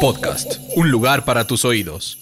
Podcast, un lugar para tus oídos.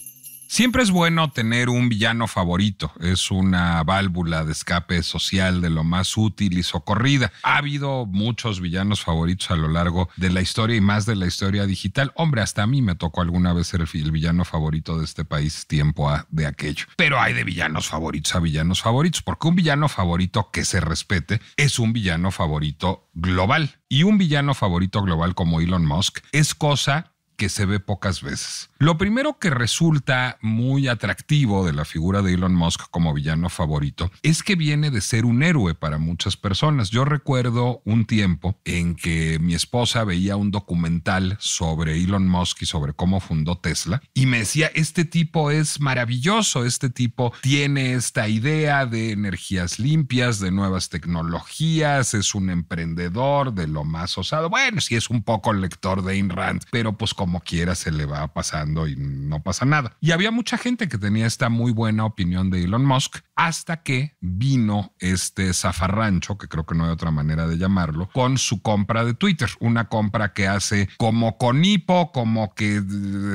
Siempre es bueno tener un villano favorito, es una válvula de escape social de lo más útil y socorrida. Ha habido muchos villanos favoritos a lo largo de la historia y más de la historia digital. Hombre, hasta a mí me tocó alguna vez ser el, villano favorito de este país tiempo a, de aquello. Pero hay de villanos favoritos a villanos favoritos, porque un villano favorito que se respete es un villano favorito global. Y un villano favorito global como Elon Musk es cosa que se ve pocas veces. Lo primero que resulta muy atractivo de la figura de Elon Musk como villano favorito es que viene de ser un héroe para muchas personas. Yo recuerdo un tiempo en que mi esposa veía un documental sobre Elon Musk y sobre cómo fundó Tesla y me decía, este tipo es maravilloso, este tipo tiene esta idea de energías limpias, de nuevas tecnologías, es un emprendedor de lo más osado. Bueno, sí es un poco lector de Ayn Rand, pero pues como como quiera se le va pasando y no pasa nada. Y había mucha gente que tenía esta muy buena opinión de Elon Musk hasta que vino este zafarrancho, que creo que no hay otra manera de llamarlo, con su compra de Twitter, una compra que hace como con hipo, como que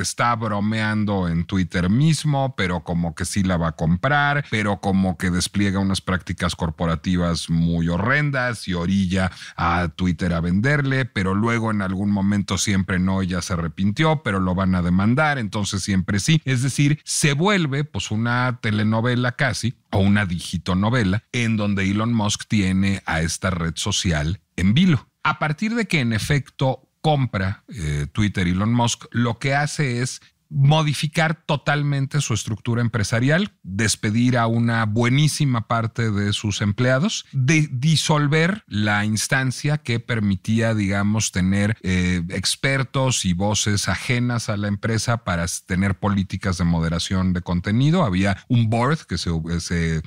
está bromeando en Twitter mismo, pero como que sí la va a comprar, pero como que despliega unas prácticas corporativas muy horrendas y orilla a Twitter a venderle, pero luego en algún momento siempre no, ya se repite pero lo van a demandar, entonces siempre sí. Es decir, se vuelve pues una telenovela casi o una digitonovela en donde Elon Musk tiene a esta red social en vilo. A partir de que en efecto compra eh, Twitter Elon Musk, lo que hace es modificar totalmente su estructura empresarial, despedir a una buenísima parte de sus empleados, de disolver la instancia que permitía, digamos, tener eh, expertos y voces ajenas a la empresa para tener políticas de moderación de contenido. Había un board que se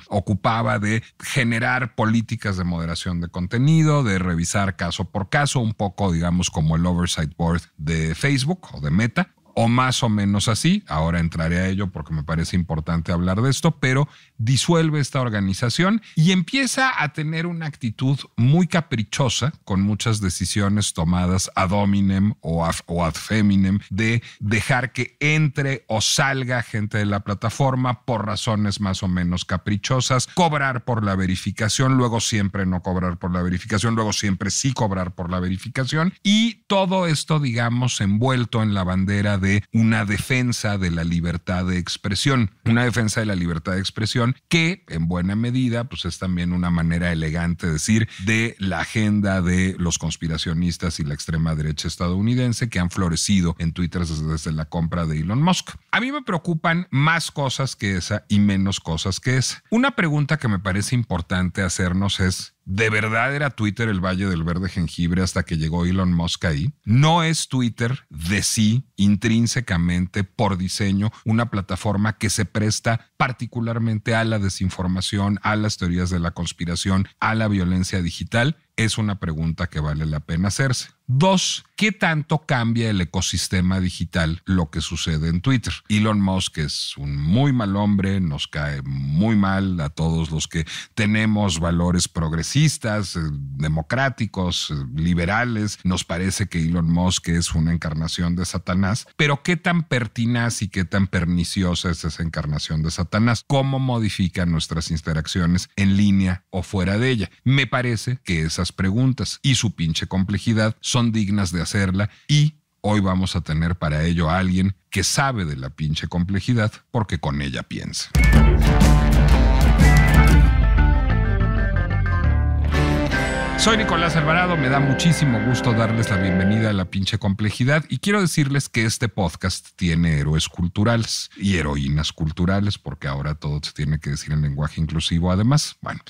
ocupaba de generar políticas de moderación de contenido, de revisar caso por caso, un poco, digamos, como el oversight board de Facebook o de Meta o más o menos así. Ahora entraré a ello porque me parece importante hablar de esto, pero disuelve esta organización y empieza a tener una actitud muy caprichosa con muchas decisiones tomadas ad hominem o, ad feminem de dejar que entre o salga gente de la plataforma por razones más o menos caprichosas, cobrar por la verificación, luego siempre no cobrar por la verificación, luego siempre sí cobrar por la verificación y todo esto, digamos, envuelto en la bandera de una defensa de la libertad de expresión. Una defensa de la libertad de expresión que, en buena medida, pues es también una manera elegante de decir de la agenda de los conspiracionistas y la extrema derecha estadounidense que han florecido en Twitter desde la compra de Elon Musk. A mí me preocupan más cosas que esa y menos cosas que esa. Una pregunta que me parece importante hacernos es, de verdad era Twitter el Valle del Verde Jengibre hasta que llegó Elon Musk ahí. No es Twitter de sí intrínsecamente por diseño una plataforma que se presta particularmente a la desinformación, a las teorías de la conspiración, a la violencia digital es una pregunta que vale la pena hacerse. Dos, ¿qué tanto cambia el ecosistema digital lo que sucede en Twitter? Elon Musk es un muy mal hombre, nos cae muy mal a todos los que tenemos valores progresistas, eh, democráticos, eh, liberales. Nos parece que Elon Musk es una encarnación de Satanás, pero ¿qué tan pertinaz y qué tan perniciosa es esa encarnación de Satanás? ¿Cómo modifica nuestras interacciones en línea o fuera de ella? Me parece que esa preguntas y su pinche complejidad son dignas de hacerla y hoy vamos a tener para ello a alguien que sabe de la pinche complejidad porque con ella piensa. Soy Nicolás Alvarado, me da muchísimo gusto darles la bienvenida a la pinche complejidad y quiero decirles que este podcast tiene héroes culturales y heroínas culturales porque ahora todo se tiene que decir en lenguaje inclusivo además. Bueno,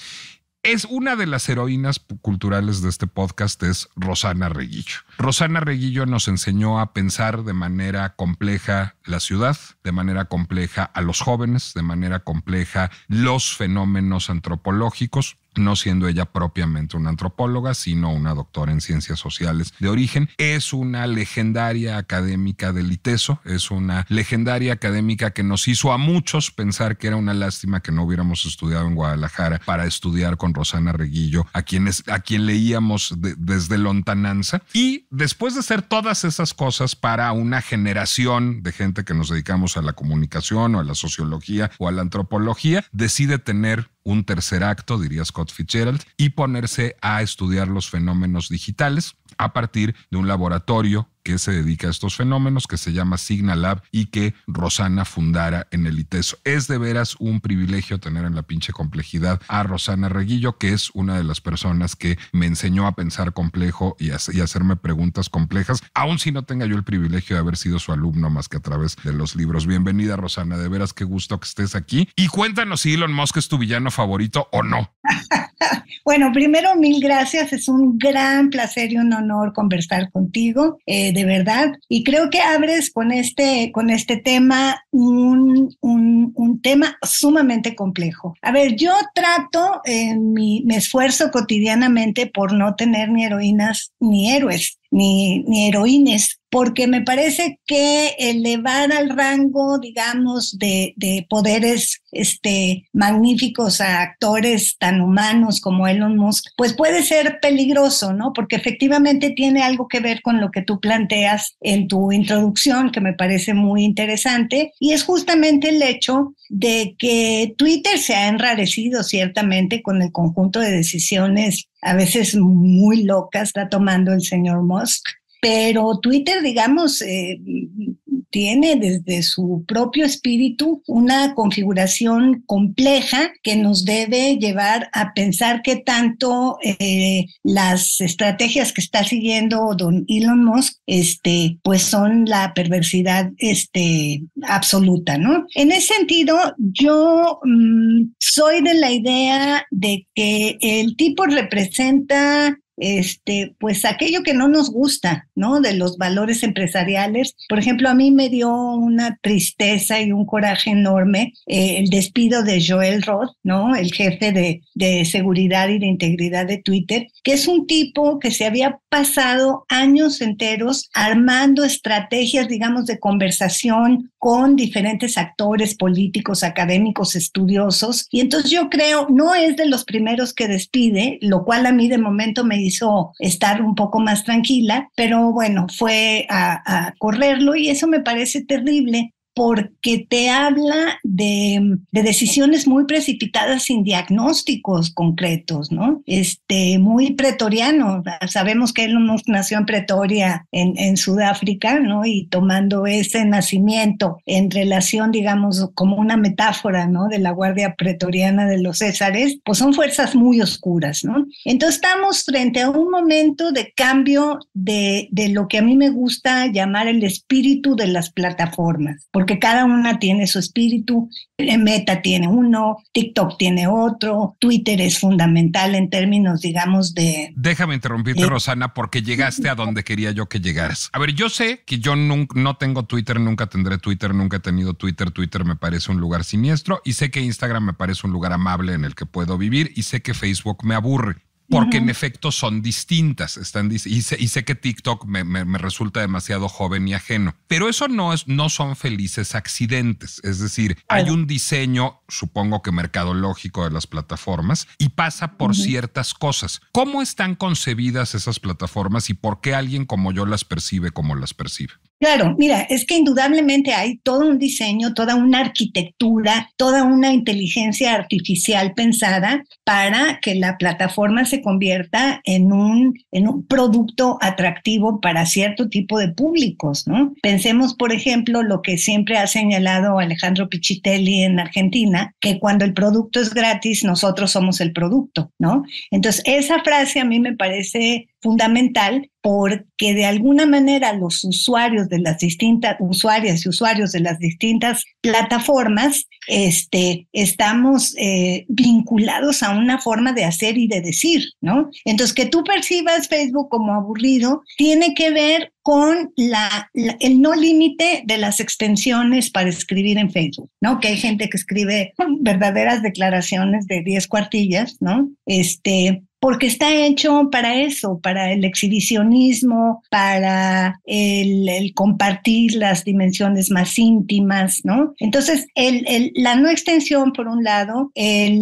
es una de las heroínas culturales de este podcast es Rosana Reguillo. Rosana Reguillo nos enseñó a pensar de manera compleja la ciudad, de manera compleja a los jóvenes, de manera compleja los fenómenos antropológicos no siendo ella propiamente una antropóloga, sino una doctora en ciencias sociales de origen. Es una legendaria académica del ITESO, es una legendaria académica que nos hizo a muchos pensar que era una lástima que no hubiéramos estudiado en Guadalajara para estudiar con Rosana Reguillo, a, quienes, a quien leíamos desde lontananza. Y después de hacer todas esas cosas para una generación de gente que nos dedicamos a la comunicación o a la sociología o a la antropología, decide tener un tercer acto, diría Scott Fitzgerald, y ponerse a estudiar los fenómenos digitales a partir de un laboratorio que se dedica a estos fenómenos, que se llama Signalab y que Rosana fundara en el ITESO. Es de veras un privilegio tener en la pinche complejidad a Rosana Reguillo, que es una de las personas que me enseñó a pensar complejo y, y hacerme preguntas complejas, aun si no tenga yo el privilegio de haber sido su alumno más que a través de los libros. Bienvenida, Rosana, de veras qué gusto que estés aquí. Y cuéntanos si Elon Musk es tu villano favorito o no bueno, primero mil gracias. Es un gran placer y un honor conversar contigo, eh, de verdad. Y creo que abres con este, con este tema un, tema sumamente complejo. A ver, yo trato, en mi, me esfuerzo cotidianamente por no tener ni heroínas ni héroes. Ni, ni, porque me parece que elevar al rango, digamos, de, poderes este, magníficos a actores tan humanos como Elon Musk, pues puede ser peligroso, ¿no? Porque efectivamente tiene algo que ver con lo que tú planteas en tu introducción, que me parece muy interesante, y es justamente el hecho de que Twitter se ha enrarecido ciertamente con el conjunto de decisiones a veces muy locas está tomando el señor Musk pero Twitter, digamos, eh, tiene desde su propio espíritu una configuración compleja que nos debe llevar a pensar que tanto eh, las estrategias que está siguiendo don Elon Musk, este, pues son la perversidad este, absoluta, ¿no? En ese sentido, yo mm, soy de la idea de que el tipo representa este, pues aquello que no nos gusta, ¿no? De los valores empresariales. Por ejemplo, a mí me dio una tristeza y un coraje enorme eh, el despido de Joel Roth, ¿no? El jefe de, de, seguridad y de integridad de Twitter, que es un tipo que se había pasado años enteros armando estrategias, digamos, de conversación con diferentes actores políticos, académicos, estudiosos. Y entonces yo creo, no es de los primeros que despide, lo cual a mí de momento me hizo estar un poco más tranquila, pero bueno, fue a correrlo y eso me parece terrible porque te habla de, de, decisiones muy precipitadas sin diagnósticos concretos, ¿no? Este, muy pretoriano. Sabemos que él nació en Pretoria, en, Sudáfrica, ¿no? Y tomando ese nacimiento en relación, digamos, como una metáfora, ¿no? De la Guardia Pretoriana de los Césares, pues son fuerzas muy oscuras, ¿no? Entonces estamos frente a un momento de cambio de, de lo que a mí me gusta llamar el espíritu de las plataformas, porque cada una tiene su espíritu. Meta tiene uno, TikTok tiene otro, Twitter es fundamental en términos, digamos, de... Déjame interrumpirte, eh, Rosana, porque llegaste a donde quería yo que llegaras. A ver, yo sé que yo nunca, no tengo Twitter, nunca tendré Twitter, nunca he tenido Twitter. Twitter me parece un lugar siniestro y sé que Instagram me parece un lugar amable en el que puedo vivir y sé que Facebook me aburre porque en efecto son distintas. Están, y, sé, que TikTok me, resulta demasiado joven y ajeno, pero eso no, es, no son felices accidentes. Es decir, hay un diseño, supongo que mercadológico de las plataformas, y pasa por ciertas cosas. ¿Cómo están concebidas esas plataformas y por qué alguien como yo las percibe como las percibe? Claro, mira, es que indudablemente hay todo un diseño, toda una arquitectura, toda una inteligencia artificial pensada para que la plataforma se convierta en un, en un producto atractivo para cierto tipo de públicos, ¿no? Pensemos, por ejemplo, lo que siempre ha señalado Alejandro Pichitelli en Argentina, que cuando el producto es gratis, nosotros somos el producto, ¿no? Entonces, esa frase a mí me parece fundamental porque de alguna manera los usuarios de las distintas, usuarias y usuarios de las distintas plataformas, este, estamos eh, vinculados a una forma de hacer y de decir, ¿no? Entonces, que tú percibas Facebook como aburrido tiene que ver con la, el no límite de las extensiones para escribir en Facebook, ¿no? Que hay gente que escribe verdaderas declaraciones de 10 cuartillas, ¿no? Este, porque está hecho para eso, para el exhibicionismo, para el, compartir las dimensiones más íntimas, ¿no? Entonces, la no extensión, por un lado, el,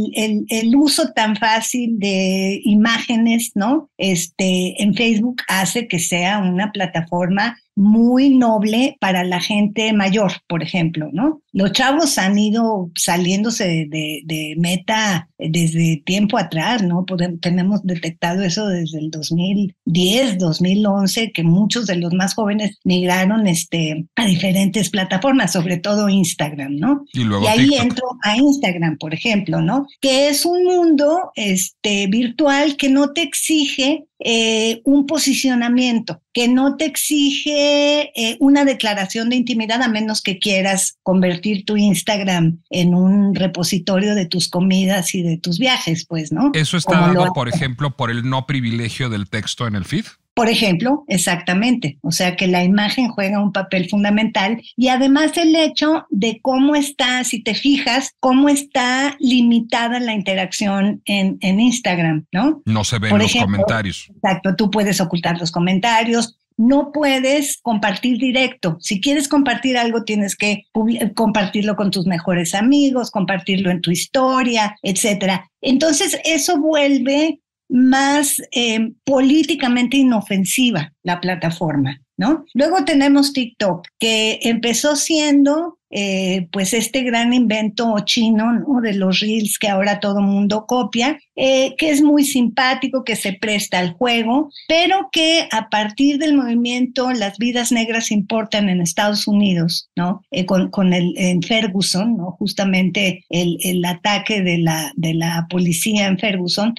uso tan fácil de imágenes, ¿no? Este, en Facebook hace que sea una plataforma forma muy noble para la gente mayor, por ejemplo, ¿no? Los chavos han ido saliéndose de, meta desde tiempo atrás, ¿no? tenemos detectado eso desde el 2010, 2011, que muchos de los más jóvenes migraron este, a diferentes plataformas, sobre todo Instagram, ¿no? Y, ahí entro a Instagram, por ejemplo, ¿no? Que es un mundo este, virtual que no te exige eh, un posicionamiento, que no te exige eh, una declaración de intimidad, a menos que quieras convertir tu Instagram en un repositorio de tus comidas y de tus viajes, pues, ¿no? Eso está dado, por ejemplo, por el no privilegio del texto en el feed. Por ejemplo, exactamente. O sea que la imagen juega un papel fundamental y además el hecho de cómo está, si te fijas, cómo está limitada la interacción en, Instagram, ¿no? No se ven los comentarios. Exacto, tú puedes ocultar los comentarios, no puedes compartir directo. Si quieres compartir algo, tienes que compartirlo con tus mejores amigos, compartirlo en tu historia, etc. Entonces, eso vuelve más em, políticamente inofensiva la plataforma, ¿no? Luego tenemos TikTok, que empezó siendo eh, pues este gran invento chino ¿no? de los reels que ahora todo mundo copia, eh, que es muy simpático, que se presta al juego, pero que a partir del movimiento Las vidas negras importan en Estados Unidos, ¿no? Eh, con, el en Ferguson, ¿no? Justamente el, ataque de la, de la policía en Ferguson,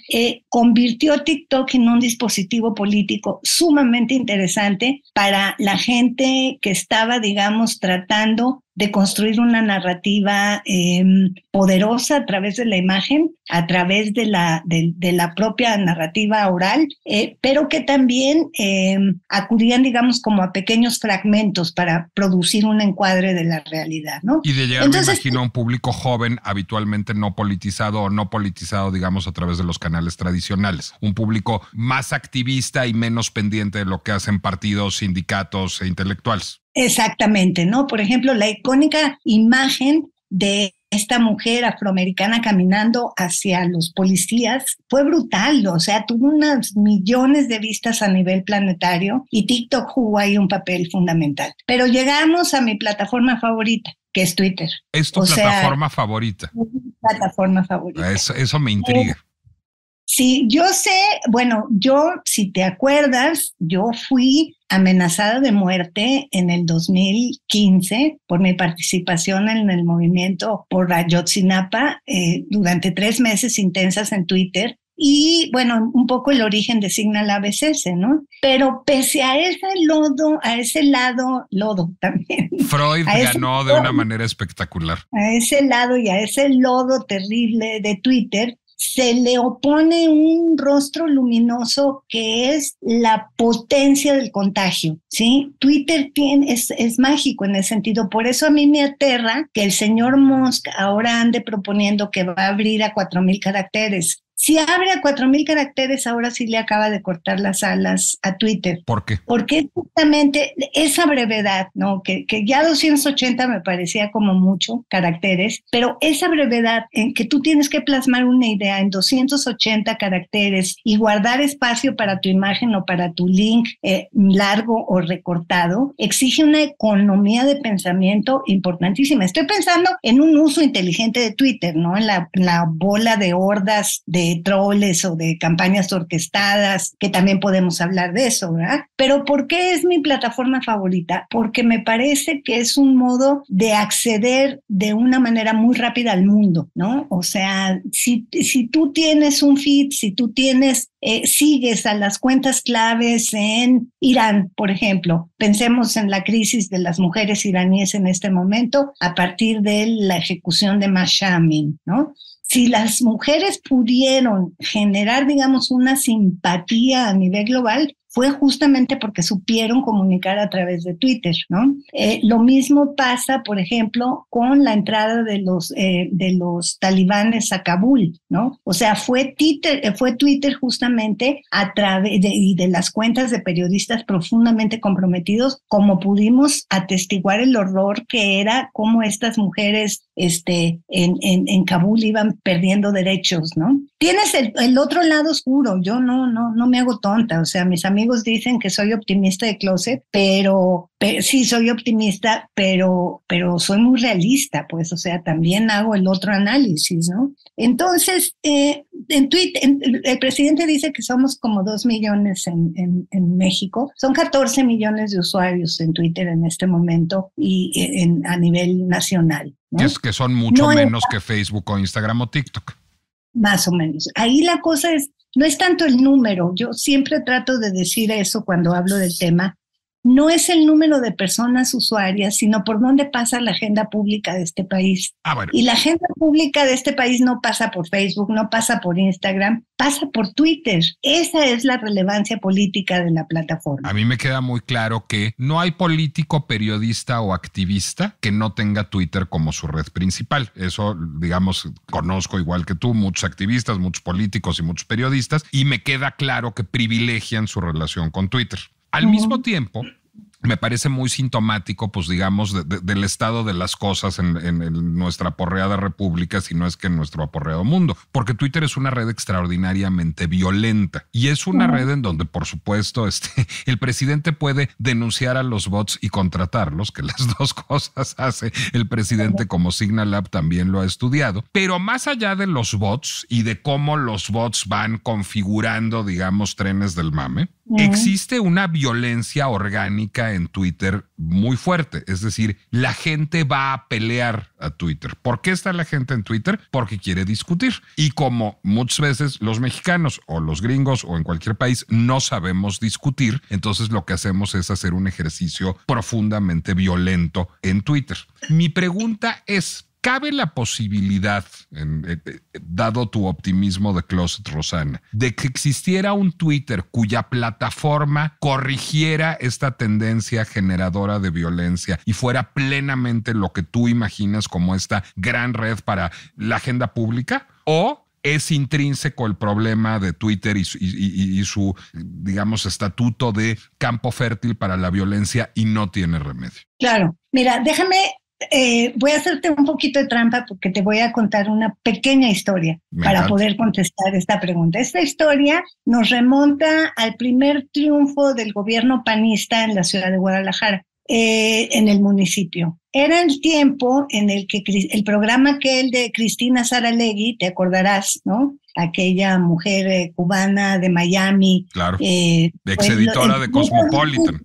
convirtió TikTok en un dispositivo político sumamente interesante para la gente que estaba, digamos, tratando de construir una narrativa em, poderosa a través de la imagen, a través de la, de, la propia narrativa oral, eh, pero que también em, acudían, digamos, como a pequeños fragmentos para producir un encuadre de la realidad, ¿no? Y de llegar, me imagino, a un público joven, habitualmente no politizado o no politizado, digamos, a través de los canales tradicionales. Un público más activista y menos pendiente de lo que hacen partidos, sindicatos e intelectuales. Exactamente, ¿no? Por ejemplo, la icónica imagen de esta mujer afroamericana caminando hacia los policías fue brutal, o sea, tuvo unas millones de vistas a nivel planetario y TikTok jugó ahí un papel fundamental. Pero llegamos a mi plataforma favorita, que es Twitter. Es tu plataforma favorita. Es mi plataforma favorita. Ah, eso, me intriga. sí, yo sé, bueno, yo, si te acuerdas, yo fui amenazada de muerte en el 2015 por mi participación en el movimiento por Ayotzinapa eh, durante tres meses intensas en Twitter. Y bueno, un poco el origen de Signal ABCS, ¿no? Pero pese a ese lodo, a ese lado, lodo también. Freud ganó de una manera espectacular. A ese lado y a ese lodo terrible de Twitter, se le opone un rostro luminoso que es la potencia del contagio, ¿sí? Twitter es, es mágico en ese sentido, por eso a mí me aterra que el señor Musk ahora ande proponiendo que va a abrir a 4.000 caracteres. Si abre a 4.000 caracteres, ahora sí le acaba de cortar las alas a Twitter. ¿Por qué? Porque justamente esa brevedad, ¿no? Que, ya 280 me parecía como mucho caracteres, pero esa brevedad en que tú tienes que plasmar una idea en 280 caracteres y guardar espacio para tu imagen o para tu link eh, largo o recortado, exige una economía de pensamiento importantísima. Estoy pensando en un uso inteligente de Twitter, ¿no? en la bola de hordas de troles o de campañas orquestadas, que también podemos hablar de eso, ¿verdad? Pero ¿por qué es mi plataforma favorita? Porque me parece que es un modo de acceder de una manera muy rápida al mundo, ¿no? O sea, si, tú tienes un feed, si tú tienes eh, sigues a las cuentas claves en Irán, por ejemplo. Pensemos en la crisis de las mujeres iraníes en este momento a partir de la ejecución de Mashamin, ¿no? si las mujeres pudieron generar, digamos, una simpatía a nivel global, fue justamente porque supieron comunicar a través de Twitter, ¿no? Eh, lo mismo pasa, por ejemplo, con la entrada de los, eh, de los talibanes a Kabul, ¿no? O sea, fue Twitter, eh, fue Twitter justamente a través y de las cuentas de periodistas profundamente comprometidos, como pudimos atestiguar el horror que era cómo estas mujeres este, en, en, en Kabul iban perdiendo derechos, ¿no? Tienes el, el, otro lado oscuro, yo no, no, no me hago tonta, o sea, mis amigos dicen que soy optimista de closet, pero, sí soy optimista, pero, pero soy muy realista, pues, o sea, también hago el otro análisis, ¿no? Entonces, eh, en Twitter, el presidente dice que somos como dos millones en, en, en, México. Son 14 millones de usuarios en Twitter en este momento y eh, en, a nivel nacional es, que son mucho menos que Facebook o Instagram o TikTok. Más o menos. Ahí la cosa es, no es tanto el número, yo siempre trato de decir eso cuando hablo del tema, no es el número de personas usuarias, sino por dónde pasa la agenda pública de este país. Ah, bueno. Y la agenda pública de este país no pasa por Facebook, no pasa por Instagram, pasa por Twitter. Esa es la relevancia política de la plataforma. A mí me queda muy claro que no hay político, periodista o activista que no tenga Twitter como su red principal. Eso, digamos, conozco igual que tú, muchos activistas, muchos políticos y muchos periodistas, y me queda claro que privilegian su relación con Twitter. Al mismo tiempo, me parece muy sintomático, pues digamos, del estado de las cosas en, nuestra aporreada república, si no es que en nuestro aporreado mundo, porque Twitter es una red extraordinariamente violenta y es una red en donde, por supuesto, este, el presidente puede denunciar a los bots y contratarlos, que las dos cosas hace el presidente como Signal Lab también lo ha estudiado, pero más allá de los bots y de cómo los bots van configurando, digamos, trenes del mame, Existe una violencia orgánica en Twitter muy fuerte, es decir, la gente va a pelear a Twitter. ¿Por qué está la gente en Twitter? Porque quiere discutir. Y como muchas veces los mexicanos o los gringos o en cualquier país no sabemos discutir, entonces lo que hacemos es hacer un ejercicio profundamente violento en Twitter. Mi pregunta es, cabe la posibilidad, eh, eh, dado tu optimismo de Closet Rosana, de que existiera un Twitter cuya plataforma corrigiera esta tendencia generadora de violencia y fuera plenamente lo que tú imaginas como esta gran red para la agenda pública? ¿O es intrínseco el problema de Twitter y su, digamos, estatuto de campo fértil para la violencia y no tiene remedio. Claro, mira, déjame eh, voy a hacerte un poquito de trampa porque te voy a contar una pequeña historia para poder contestar esta pregunta. Esta historia nos remonta al primer triunfo del gobierno panista en la ciudad de Guadalajara, eh, en el municipio. Era el tiempo en el que el programa que de Cristina Saralegui, te acordarás, ¿no? Aquella mujer eh, cubana de Miami. Claro. Ex de Cosmopolitan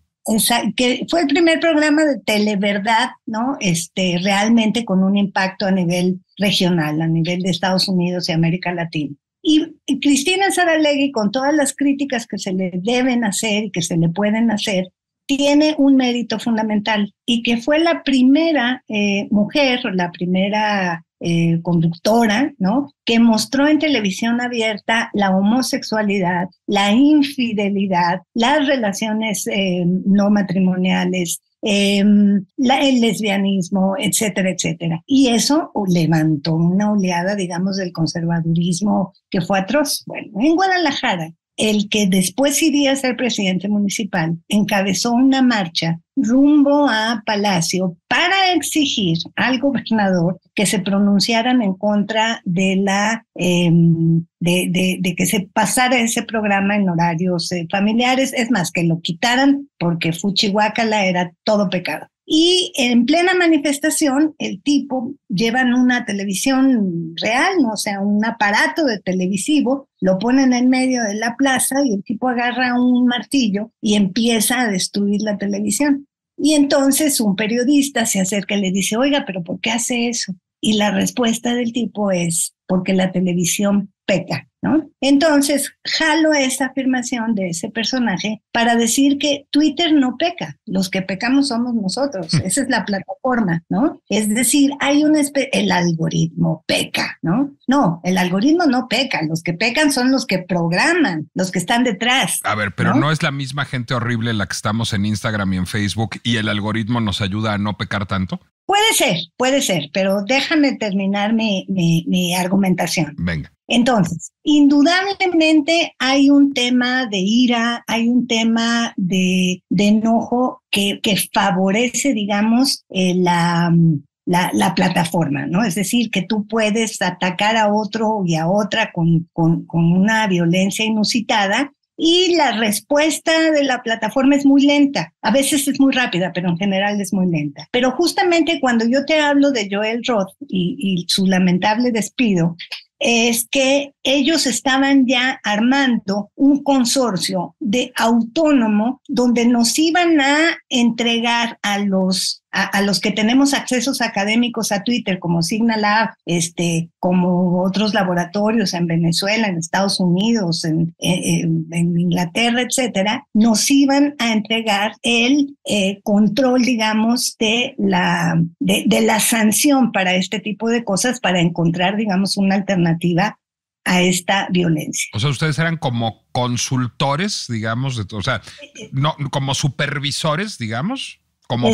que fue el primer programa de televerdad, ¿no? Este, realmente con un impacto a nivel regional, a nivel de Estados Unidos y América Latina. Y Cristina Saralegui, con todas las críticas que se le deben hacer y que se le pueden hacer, tiene un mérito fundamental y que fue la primera eh, mujer, la primera eh, conductora, ¿no? Que mostró en televisión abierta la homosexualidad, la infidelidad, las relaciones eh, no matrimoniales, em, el lesbianismo, etcétera, etcétera. Y eso levantó una oleada, digamos, del conservadurismo que fue atroz. Bueno, en Guadalajara el que después iría a ser presidente municipal, encabezó una marcha rumbo a Palacio para exigir al gobernador que se pronunciaran en contra de la em, de, que se pasara ese programa en horarios eh, familiares, es más, que lo quitaran porque Fuchihuacala era todo pecado. Y en plena manifestación, el tipo lleva una televisión real, ¿no? o sea, un aparato de televisivo, lo ponen en medio de la plaza y el tipo agarra un martillo y empieza a destruir la televisión. Y entonces un periodista se acerca y le dice, oiga, pero ¿por qué hace eso? Y la respuesta del tipo es, porque la televisión peca, ¿no? Entonces, jalo esa afirmación de ese personaje para decir que Twitter no peca, los que pecamos somos nosotros, hmm. esa es la plataforma, ¿no? Es decir, hay un el algoritmo peca, ¿no? No, el algoritmo no peca, los que pecan son los que programan, los que están detrás. A ver, pero ¿no? no es la misma gente horrible la que estamos en Instagram y en Facebook y el algoritmo nos ayuda a no pecar tanto? Puede ser, puede ser, pero déjame terminar mi, argumentación. Venga. Entonces, indudablemente hay un tema de ira, hay un tema de, enojo que, que, favorece, digamos, eh, la, la, la, plataforma, ¿no? Es decir, que tú puedes atacar a otro y a otra con, con una violencia inusitada y la respuesta de la plataforma es muy lenta. A veces es muy rápida, pero en general es muy lenta. Pero justamente cuando yo te hablo de Joel Roth y, su lamentable despido, es que ellos estaban ya armando un consorcio de autónomo donde nos iban a entregar a los a, los que tenemos accesos académicos a Twitter, como Signalab, este, como otros laboratorios en Venezuela, en Estados Unidos, en, Inglaterra, etcétera, nos iban a entregar el eh, control, digamos, de la, de, la sanción para este tipo de cosas, para encontrar, digamos, una alternativa a esta violencia. O sea, ustedes eran como consultores, digamos, o sea, no, como supervisores, digamos como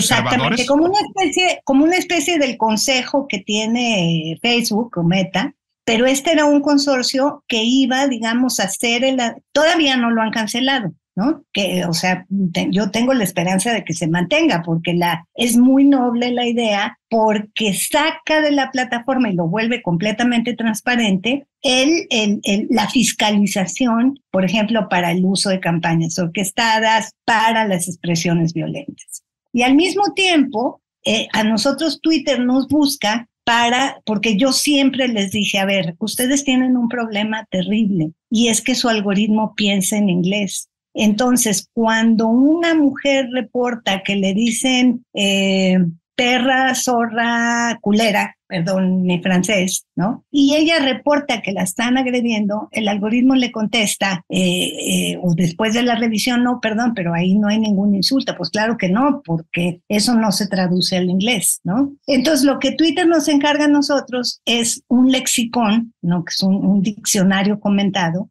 Como una, especie, como una especie del consejo que tiene Facebook o Meta, pero este era un consorcio que iba, digamos, a hacer, el, todavía no lo han cancelado, ¿no? Que, o sea, yo tengo la esperanza de que se mantenga, porque la, es muy noble la idea, porque saca de la plataforma y lo vuelve completamente transparente la fiscalización, por ejemplo, para el uso de campañas orquestadas, para las expresiones violentas. Y al mismo tiempo, eh, a nosotros Twitter nos busca para, porque yo siempre les dije, a ver, ustedes tienen un problema terrible y es que su algoritmo piensa en inglés. Entonces, cuando una mujer reporta que le dicen eh, perra, zorra, culera, perdón mi francés, ¿no? Y ella reporta que la están agrediendo, el algoritmo le contesta, eh, eh, o después de la revisión, no, perdón, pero ahí no hay ningún insulto. Pues claro que no, porque eso no se traduce al inglés, ¿no? Entonces, lo que Twitter nos encarga a nosotros es un lexicón, ¿no? Que es un, diccionario comentado,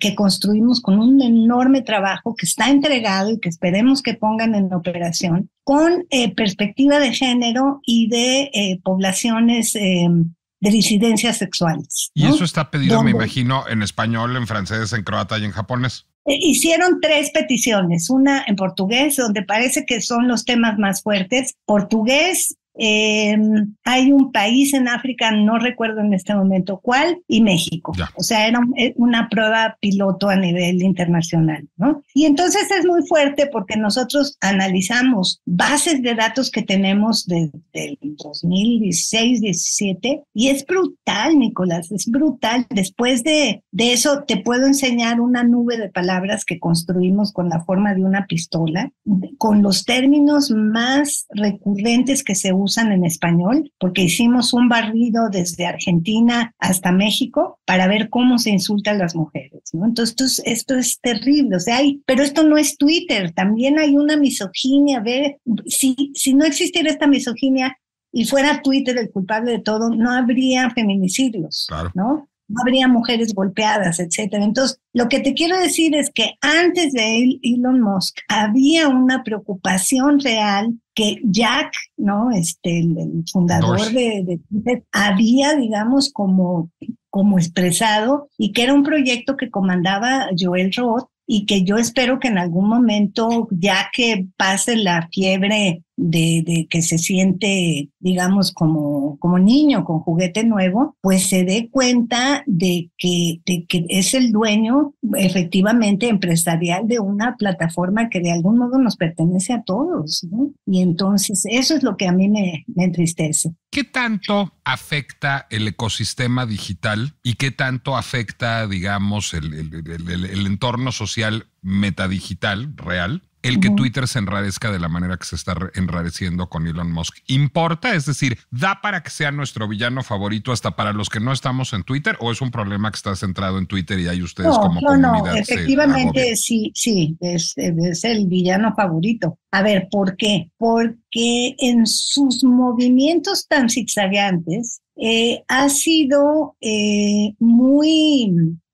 que construimos con un enorme trabajo que está entregado y que esperemos que pongan en operación, con eh, perspectiva de género y de población Em, de disidencias sexuales. Y eso está pedido, me imagino, en español, en francés, en croata y en japonés. Eh, hicieron tres peticiones, una en portugués, donde parece que son los temas más fuertes, portugués, Em, hay un país en África, no recuerdo en este momento cuál, y México. O sea, era eh, una prueba piloto a nivel internacional, ¿no? Y entonces es muy fuerte porque nosotros analizamos bases de datos que tenemos desde el 2016, 17, y es brutal, Nicolás, es brutal. Después de, de eso te puedo enseñar una nube de palabras que construimos con la forma de una pistola, con los términos más recurrentes que se usan usan en español, porque hicimos un barrido desde Argentina hasta México para ver cómo se insultan las mujeres, ¿no? Entonces, esto es, terrible, o sea, hay, pero esto no es Twitter, también hay una misoginia, ver, si, si no existiera esta misoginia, y fuera Twitter el culpable de todo, no habría feminicidios, ¿no? no habría mujeres golpeadas, etcétera. Entonces, lo que te quiero decir es que antes de Elon Musk había una preocupación real que Jack, ¿no? Este, el, fundador de, Twitter, había, digamos, como, como expresado y que era un proyecto que comandaba Joel Roth y que yo espero que en algún momento, ya que pase la fiebre de, que se siente, digamos, como, como niño con juguete nuevo, pues se dé cuenta de que, que es el dueño efectivamente empresarial de una plataforma que de algún modo nos pertenece a todos. Y entonces eso es lo que a mí me, entristece. ¿Qué tanto afecta el ecosistema digital y qué tanto afecta, digamos, el, el entorno social metadigital real el que Twitter se enrarezca de la manera que se está enrareciendo con Elon Musk. ¿Importa? Es decir, ¿da para que sea nuestro villano favorito hasta para los que no estamos en Twitter o es un problema que está centrado en Twitter y hay ustedes como no, comunidad? No, eh, efectivamente sí, sí, es, el villano favorito. A ver, ¿por qué? Porque en sus movimientos tan zigzagueantes, eh, ha sido eh, muy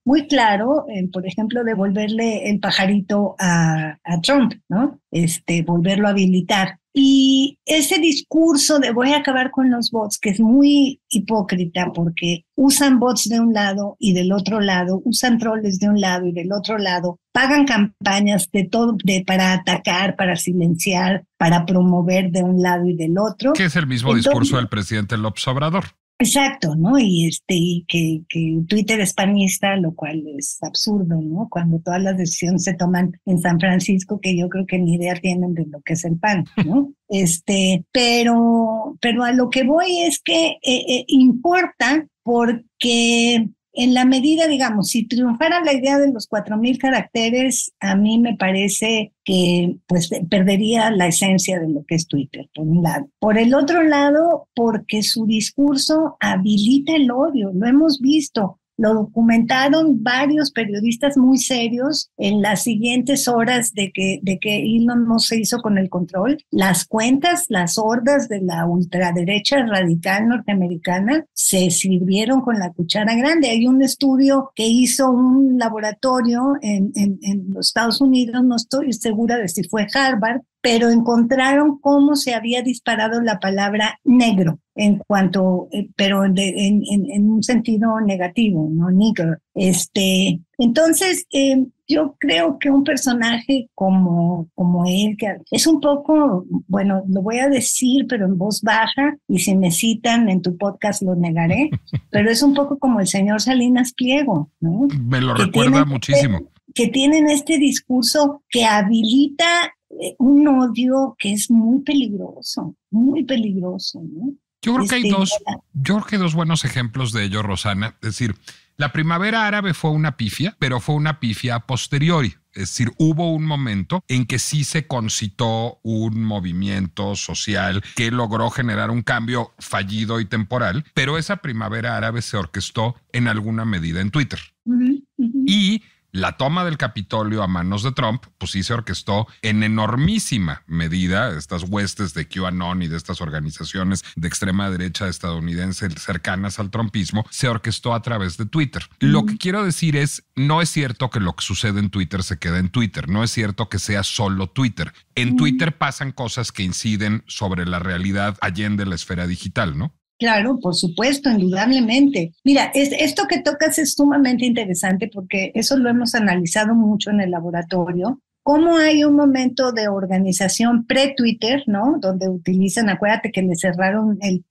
muy claro por ejemplo, devolverle el pajarito a, Trump, ¿no? Este, volverlo a habilitar. Y ese discurso de voy a acabar con los bots, que es muy hipócrita porque usan bots de un lado y del otro lado, usan troles de un lado y del otro lado, pagan campañas de todo de, para atacar, para silenciar, para promover de un lado y del otro. Que es el mismo discurso del presidente López Obrador. Exacto, ¿no? Y este, que, que, Twitter es panista, lo cual es absurdo, ¿no? Cuando todas las decisiones se toman en San Francisco, que yo creo que ni idea tienen de lo que es el pan, ¿no? Este, pero, pero a lo que voy es que eh, eh, importa porque en la medida, digamos, si triunfara la idea de los cuatro mil caracteres, a mí me parece que pues, perdería la esencia de lo que es Twitter, por un lado. Por el otro lado, porque su discurso habilita el odio, lo hemos visto. Lo documentaron varios periodistas muy serios en las siguientes horas de que, de que Elon no se hizo con el control. Las cuentas, las hordas de la ultraderecha radical norteamericana se sirvieron con la cuchara grande. Hay un estudio que hizo un laboratorio en los Estados Unidos, no estoy segura de si fue Harvard, pero encontraron cómo se había disparado la palabra negro en cuanto, eh, pero en, un sentido negativo, no negro. Este, entonces, em, yo creo que un personaje como, como él, que es un poco, bueno, lo voy a decir, pero en voz baja, y si me citan en tu podcast lo negaré, pero es un poco como el señor Salinas Pliego, ¿no? Me lo recuerda este muchísimo. que tienen este discurso que habilita eh, un odio que es muy peligroso, muy peligroso, Yo creo, que hay este, dos, yo creo que dos buenos ejemplos de ello, Rosana. Es decir, la primavera árabe fue una pifia, pero fue una pifia a posteriori. Es decir, hubo un momento en que sí se concitó un movimiento social que logró generar un cambio fallido y temporal, pero esa primavera árabe se orquestó en alguna medida en Twitter. Y la toma del Capitolio a manos de Trump, pues sí se orquestó en enormísima medida estas huestes de QAnon y de estas organizaciones de extrema derecha estadounidense cercanas al trumpismo, se orquestó a través de Twitter. Lo que quiero decir es, no es cierto que lo que sucede en Twitter se quede en Twitter, no es cierto que sea solo Twitter. En Twitter pasan cosas que inciden sobre la realidad allende la esfera digital, ¿no? Claro, por supuesto, indudablemente. Mira, es, esto que tocas es sumamente interesante porque eso lo hemos analizado mucho en el laboratorio. Cómo hay un momento de organización pre-Twitter, ¿no? Donde utilizan, acuérdate que le cerraron el,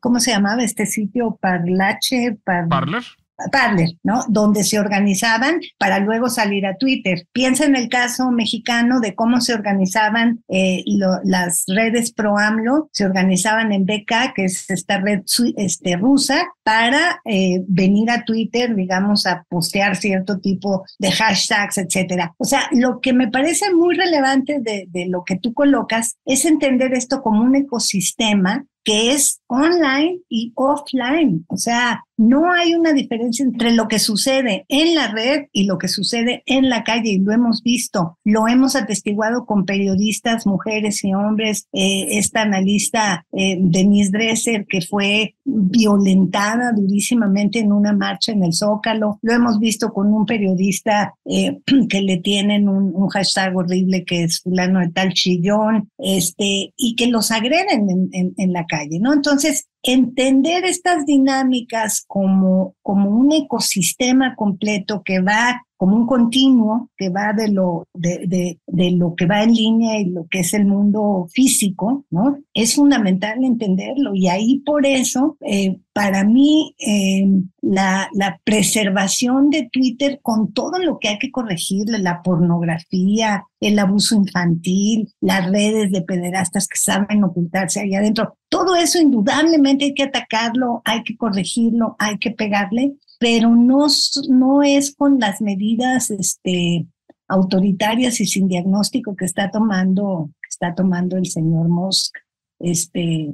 ¿cómo se llamaba este sitio? Parlache, Parler. Parler, ¿no? Donde se organizaban para luego salir a Twitter. Piensa en el caso mexicano de cómo se organizaban eh, las redes pro AMLO, se organizaban en BK, que es esta red este, rusa, para eh, venir a Twitter, digamos, a postear cierto tipo de hashtags, etcétera. O sea, lo que me parece muy relevante de lo que tú colocas es entender esto como un ecosistema que es online y offline. O sea, no hay una diferencia entre lo que sucede en la red y lo que sucede en la calle, y lo hemos visto, lo hemos atestiguado con periodistas, mujeres y hombres. Eh, esta analista eh, Denise Dresser, que fue violentada durísimamente en una marcha en el Zócalo, lo hemos visto con un periodista eh, que le tienen un, hashtag horrible que es fulano de tal chillón, este, y que los agreden en, la en calle, ¿no? Entonces, entender estas dinámicas como, como un ecosistema completo que va como un continuo que va de lo, de, lo que va en línea y lo que es el mundo físico, ¿no? Es fundamental entenderlo y ahí por eso, eh, para mí, eh, la, la, preservación de Twitter con todo lo que hay que corregirle, la pornografía, el abuso infantil, las redes de pederastas que saben ocultarse ahí adentro, todo eso indudablemente hay que atacarlo, hay que corregirlo, hay que pegarle pero no, no es con las medidas este, autoritarias y sin diagnóstico que está tomando, que está tomando el señor Musk este,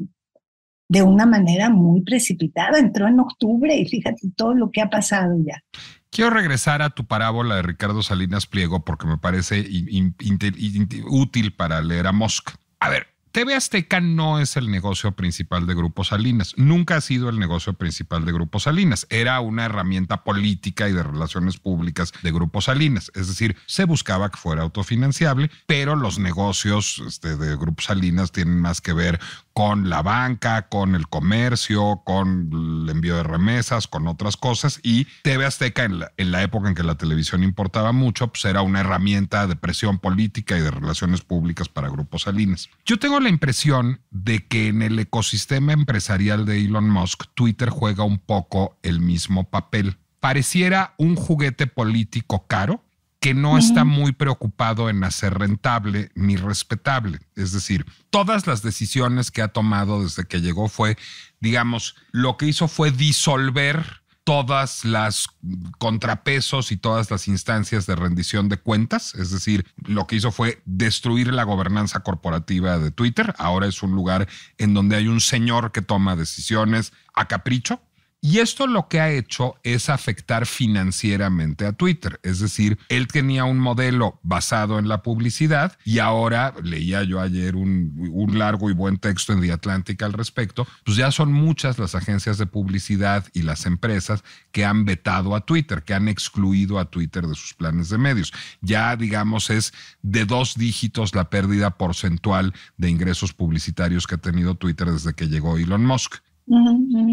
de una manera muy precipitada. Entró en octubre y fíjate todo lo que ha pasado ya. Quiero regresar a tu parábola de Ricardo Salinas Pliego porque me parece útil para leer a Musk. A ver, TV Azteca no es el negocio principal de Grupo Salinas, nunca ha sido el negocio principal de Grupo Salinas, era una herramienta política y de relaciones públicas de Grupo Salinas, es decir, se buscaba que fuera autofinanciable, pero los negocios este, de Grupo Salinas tienen más que ver con la banca, con el comercio, con el envío de remesas, con otras cosas. Y TV Azteca, en la, época en que la televisión importaba mucho, pues era una herramienta de presión política y de relaciones públicas para grupos salines. Yo tengo la impresión de que en el ecosistema empresarial de Elon Musk, Twitter juega un poco el mismo papel. Pareciera un juguete político caro que no está muy preocupado en hacer rentable ni respetable. Es decir, todas las decisiones que ha tomado desde que llegó fue, digamos, lo que hizo fue disolver todas las contrapesos y todas las instancias de rendición de cuentas. Es decir, lo que hizo fue destruir la gobernanza corporativa de Twitter. Ahora es un lugar en donde hay un señor que toma decisiones a capricho, y esto lo que ha hecho es afectar financieramente a Twitter. Es decir, él tenía un modelo basado en la publicidad y ahora, leía yo ayer un, largo y buen texto en The Atlantic al respecto, pues ya son muchas las agencias de publicidad y las empresas que han vetado a Twitter, que han excluido a Twitter de sus planes de medios. Ya, digamos, es de dos dígitos la pérdida porcentual de ingresos publicitarios que ha tenido Twitter desde que llegó Elon Musk.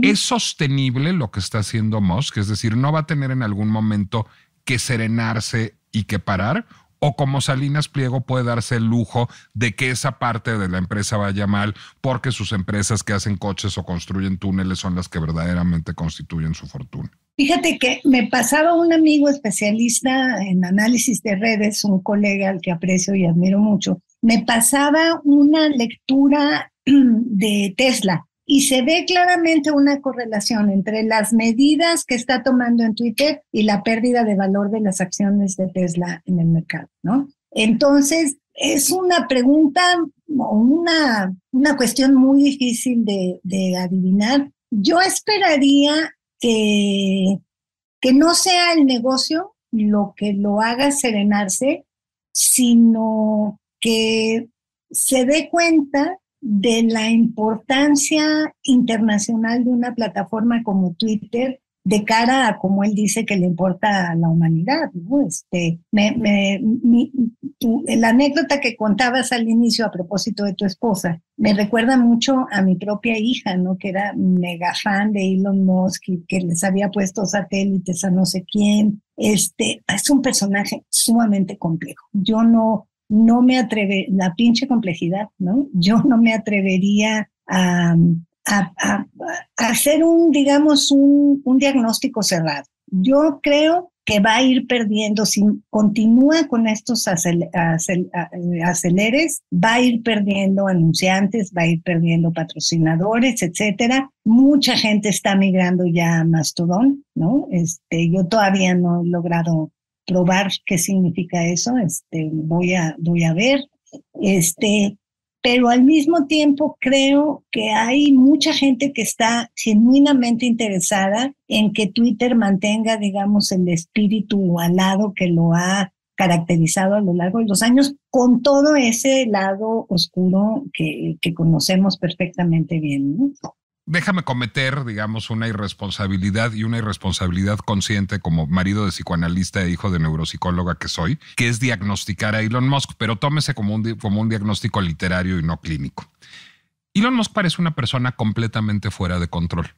¿Es sostenible lo que está haciendo Musk? Es decir, ¿no va a tener en algún momento que serenarse y que parar? o como Salinas Pliego puede darse el lujo de que esa parte de la empresa vaya mal porque sus empresas que hacen coches o construyen túneles son las que verdaderamente constituyen su fortuna. Fíjate que me pasaba un amigo especialista en análisis de redes, un colega al que aprecio y admiro mucho, me pasaba una lectura de Tesla y se ve claramente una correlación entre las medidas que está tomando en Twitter y la pérdida de valor de las acciones de Tesla en el mercado, ¿no? Entonces, es una pregunta o una, una cuestión muy difícil de, adivinar. Yo esperaría que, que no sea el negocio lo que lo haga serenarse, sino que se dé cuenta de la importancia internacional de una plataforma como Twitter de cara a como él dice que le importa a la humanidad. Este, la anécdota que contabas al inicio a propósito de tu esposa me recuerda mucho a mi propia hija, ¿no? que era mega fan de Elon Musk y que les había puesto satélites a no sé quién. Este, es un personaje sumamente complejo. Yo no, no me atreve, la pinche complejidad, ¿no? Yo no me atrevería a, hacer un, digamos, un, diagnóstico cerrado. Yo creo que va a ir perdiendo, si continúa con estos aceleres, va a ir perdiendo anunciantes, va a ir perdiendo patrocinadores, etcétera. Mucha gente está migrando ya a Mastodon, ¿no? Este, yo todavía no he logrado probar qué significa eso, este, voy, a, voy a ver, este, pero al mismo tiempo creo que hay mucha gente que está genuinamente interesada en que Twitter mantenga, digamos, el espíritu alado que lo ha caracterizado a lo largo de los años, con todo ese lado oscuro que, conocemos perfectamente bien déjame cometer, digamos, una irresponsabilidad y una irresponsabilidad consciente como marido de psicoanalista e hijo de neuropsicóloga que soy, que es diagnosticar a Elon Musk, pero tómese como un, como un diagnóstico literario y no clínico. Elon Musk parece una persona completamente fuera de control.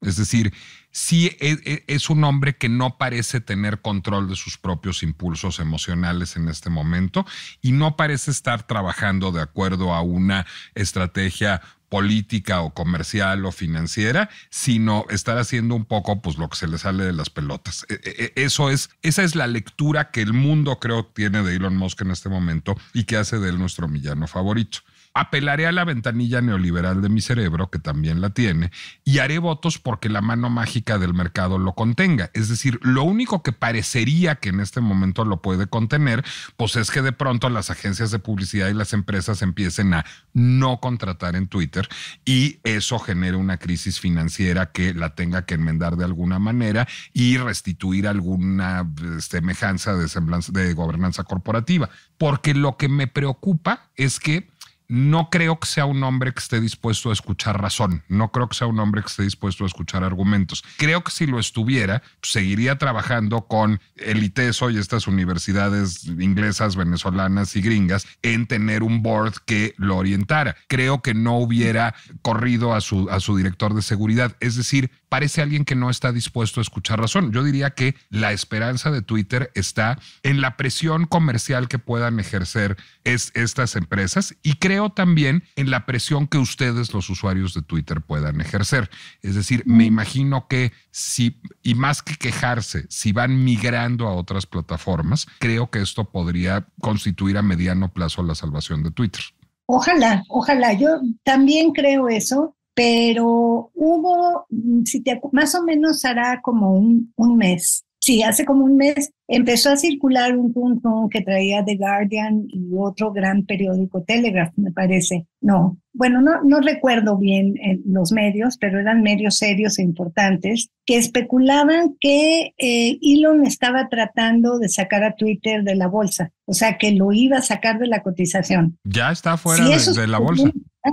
Es decir, sí e, e, es, un hombre que no parece tener control de sus propios impulsos emocionales en este momento y no parece estar trabajando de acuerdo a una estrategia política o comercial o financiera, sino estar haciendo un poco pues lo que se le sale de las pelotas. E, eso es, esa es la lectura que el mundo creo tiene de Elon Musk en este momento y que hace de él nuestro millano favorito. Apelaré a la ventanilla neoliberal de mi cerebro, que también la tiene, y haré votos porque la mano mágica del mercado lo contenga. Es decir, lo único que parecería que en este momento lo puede contener, pues es que de pronto las agencias de publicidad y las empresas empiecen a no contratar en Twitter y eso genere una crisis financiera que la tenga que enmendar de alguna manera y restituir alguna semejanza este, de, de gobernanza corporativa. Porque lo que me preocupa es que no creo que sea un hombre que esté dispuesto a escuchar razón, no creo que sea un hombre que esté dispuesto a escuchar argumentos. Creo que si lo estuviera, pues, seguiría trabajando con el ITESO y estas universidades inglesas, venezolanas y gringas en tener un board que lo orientara. Creo que no hubiera corrido a su, a su director de seguridad. Es decir, parece alguien que no está dispuesto a escuchar razón. Yo diría que la esperanza de Twitter está en la presión comercial que puedan ejercer estas empresas y creo también en la presión que ustedes, los usuarios de Twitter, puedan ejercer. Es decir, me mm. imagino que si, y más que quejarse, si van migrando a otras plataformas, creo que esto podría constituir a mediano plazo la salvación de Twitter. Ojalá, ojalá. Yo también creo eso pero hubo, mm, si más o menos hará como un, mes. Sí, hace como un mes empezó a circular un punto que traía The Guardian y otro gran periódico, Telegraph, me parece. No, bueno, no, no recuerdo bien eh, los medios, pero eran medios serios e importantes, que especulaban que eh, Elon estaba tratando de sacar a Twitter de la bolsa, o sea, que lo iba a sacar de la cotización. Ya está fuera de, la bolsa. Ah,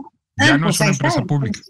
ya ah, no es pues una empresa pública.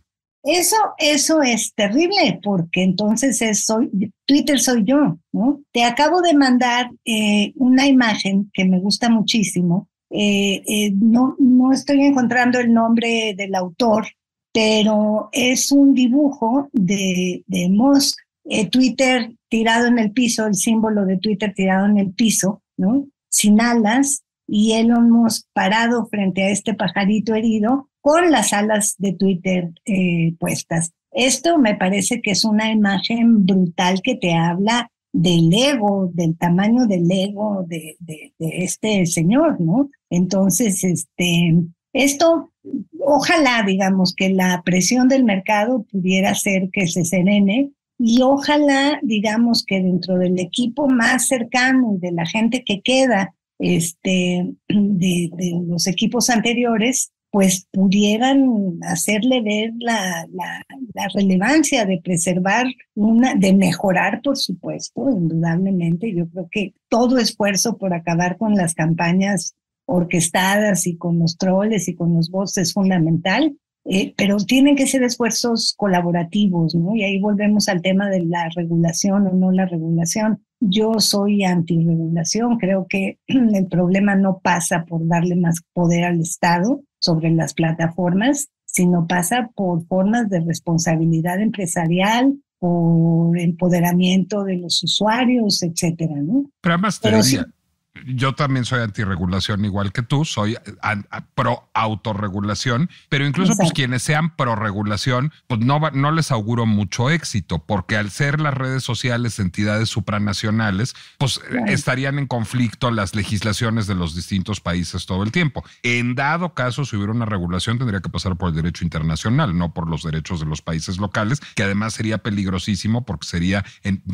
Eso, eso es terrible porque entonces soy, Twitter soy yo, ¿no? Te acabo de mandar eh, una imagen que me gusta muchísimo. Eh, eh, no, estoy encontrando el nombre del autor, pero es un dibujo de, de Twitter tirado en el piso, el símbolo de Twitter tirado en el piso, ¿no? Sin alas y él Musk parado frente a este pajarito herido con las alas de Twitter eh, puestas. Esto me parece que es una imagen brutal que te habla del ego, del tamaño del ego de, este señor, ¿no? Entonces, este, esto, ojalá, digamos, que la presión del mercado pudiera hacer que se serene y ojalá, digamos, que dentro del equipo más cercano y de la gente que queda este, de los equipos anteriores, pues pudieran hacerle ver la, relevancia de preservar una, de mejorar, por supuesto, indudablemente. Yo creo que todo esfuerzo por acabar con las campañas orquestadas y con los troles y con los bots es fundamental, eh, pero tienen que ser esfuerzos colaborativos, ¿no? Y ahí volvemos al tema de la regulación o no la regulación. Yo soy antirregulación, creo que el problema no pasa por darle más poder al Estado, sobre las plataformas, sino pasa por formas de responsabilidad empresarial, por empoderamiento de los usuarios, etcétera, ¿no? yo también soy antirregulación igual que tú, soy pro autorregulación, pero incluso pues quienes sean pro regulación, pues no, no les auguro mucho éxito, porque al ser las redes sociales entidades supranacionales, pues eh, estarían en conflicto las legislaciones de los distintos países todo el tiempo. En dado caso, si hubiera una regulación, tendría que pasar por el derecho internacional, no por los derechos de los países locales, que además sería peligrosísimo porque sería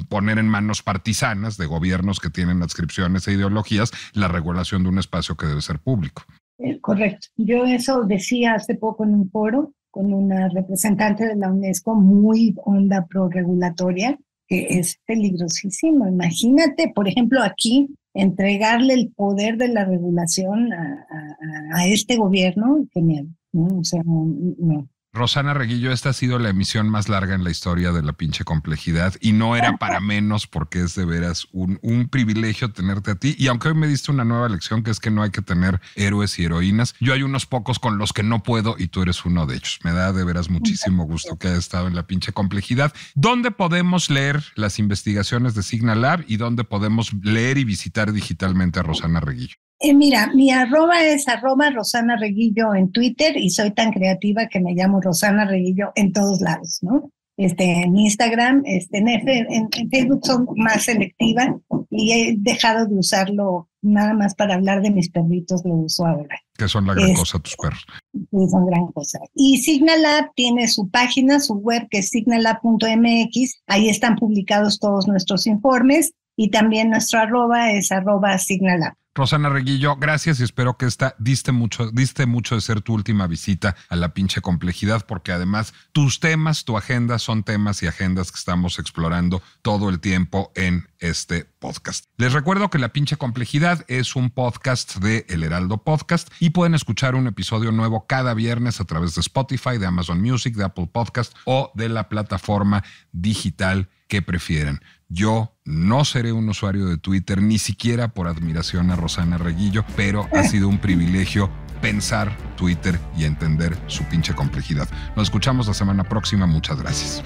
poner en manos partisanas de gobiernos que tienen adscripciones e ideologías la regulación de un espacio que debe ser público. Eh, correcto. Yo eso decía hace poco en un foro con una representante de la UNESCO muy onda pro-regulatoria, que es peligrosísimo. Imagínate, por ejemplo, aquí entregarle el poder de la regulación a, este gobierno, qué ¿no? O no, Rosana Reguillo, esta ha sido la emisión más larga en la historia de la pinche complejidad y no era para menos porque es de veras un, privilegio tenerte a ti. Y aunque hoy me diste una nueva lección, que es que no hay que tener héroes y heroínas, yo hay unos pocos con los que no puedo y tú eres uno de ellos. Me da de veras muchísimo gusto que haya estado en la pinche complejidad. ¿Dónde podemos leer las investigaciones de Lab y dónde podemos leer y visitar digitalmente a Rosana Reguillo? Eh, mira, mi arroba es arroba Rosana Reguillo en Twitter y soy tan creativa que me llamo Rosana Reguillo en todos lados, ¿no? Este, en Instagram, este, en, Facebook son más selectiva y he dejado de usarlo nada más para hablar de mis perritos, lo uso ahora. Que son la gran cosa tus perros. Sí, son gran cosa. Y Signalab tiene su página, su web que es signalab.mx, ahí están publicados todos nuestros informes y también nuestro arroba es arroba Signalab. Rosana Reguillo, gracias y espero que esta diste mucho, diste mucho de ser tu última visita a la pinche complejidad, porque además tus temas, tu agenda son temas y agendas que estamos explorando todo el tiempo en este podcast. Les recuerdo que La pinche complejidad es un podcast de El Heraldo Podcast y pueden escuchar un episodio nuevo cada viernes a través de Spotify, de Amazon Music, de Apple Podcast o de la plataforma digital ¿Qué prefieren? Yo no seré un usuario de Twitter, ni siquiera por admiración a Rosana Reguillo, pero ha sido un privilegio pensar Twitter y entender su pinche complejidad. Nos escuchamos la semana próxima. Muchas gracias.